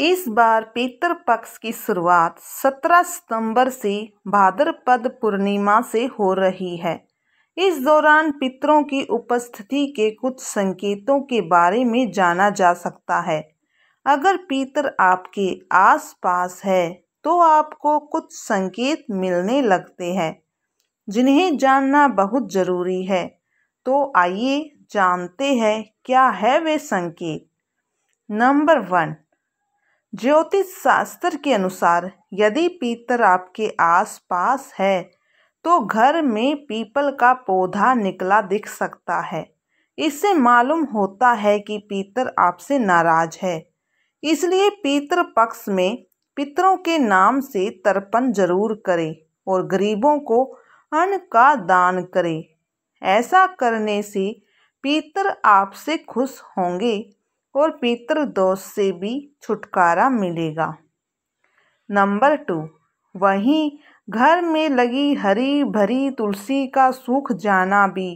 इस बार पितर पक्ष की शुरुआत 17 सितंबर से भाद्रपद पूर्णिमा से हो रही है इस दौरान पितरों की उपस्थिति के कुछ संकेतों के बारे में जाना जा सकता है अगर पितर आपके आसपास है तो आपको कुछ संकेत मिलने लगते हैं जिन्हें जानना बहुत ज़रूरी है तो आइए जानते हैं क्या है वे संकेत नंबर वन ज्योतिष शास्त्र के अनुसार यदि पीतर आपके आसपास है तो घर में पीपल का पौधा निकला दिख सकता है इससे मालूम होता है कि पीतर आपसे नाराज है इसलिए पीतर पक्ष में पितरों के नाम से तर्पण जरूर करें और गरीबों को अन्न का दान करें ऐसा करने से पितर आपसे खुश होंगे और पितृदोष से भी छुटकारा मिलेगा नंबर टू वहीं घर में लगी हरी भरी तुलसी का सूख जाना भी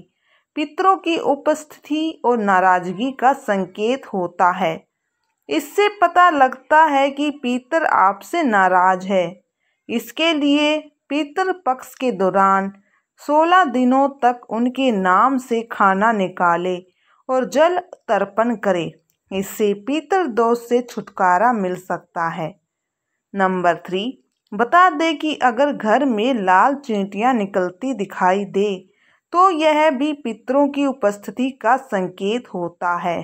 पितरों की उपस्थिति और नाराजगी का संकेत होता है इससे पता लगता है कि पितर आपसे नाराज है इसके लिए पितर पक्ष के दौरान सोलह दिनों तक उनके नाम से खाना निकाले और जल तर्पण करें इससे पितर दोष से छुटकारा मिल सकता है नंबर थ्री बता दें कि अगर घर में लाल चींटियाँ निकलती दिखाई दे तो यह भी पितरों की उपस्थिति का संकेत होता है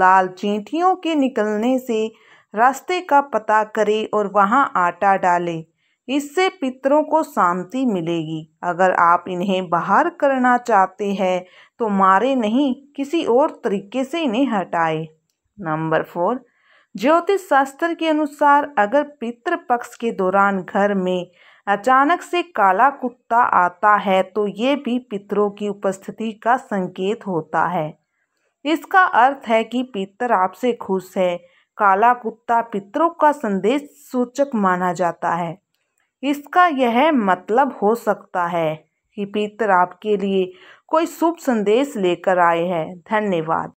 लाल चींटियों के निकलने से रास्ते का पता करें और वहाँ आटा डालें इससे पितरों को शांति मिलेगी अगर आप इन्हें बाहर करना चाहते हैं तो मारे नहीं किसी और तरीके से इन्हें हटाएं नंबर फोर ज्योतिष शास्त्र के अनुसार अगर पितृपक्ष पक्ष के दौरान घर में अचानक से काला कुत्ता आता है तो ये भी पितरों की उपस्थिति का संकेत होता है इसका अर्थ है कि पितर आपसे खुश है काला कुत्ता पितरों का संदेश सूचक माना जाता है इसका यह मतलब हो सकता है कि पितर आपके लिए कोई शुभ संदेश लेकर आए हैं धन्यवाद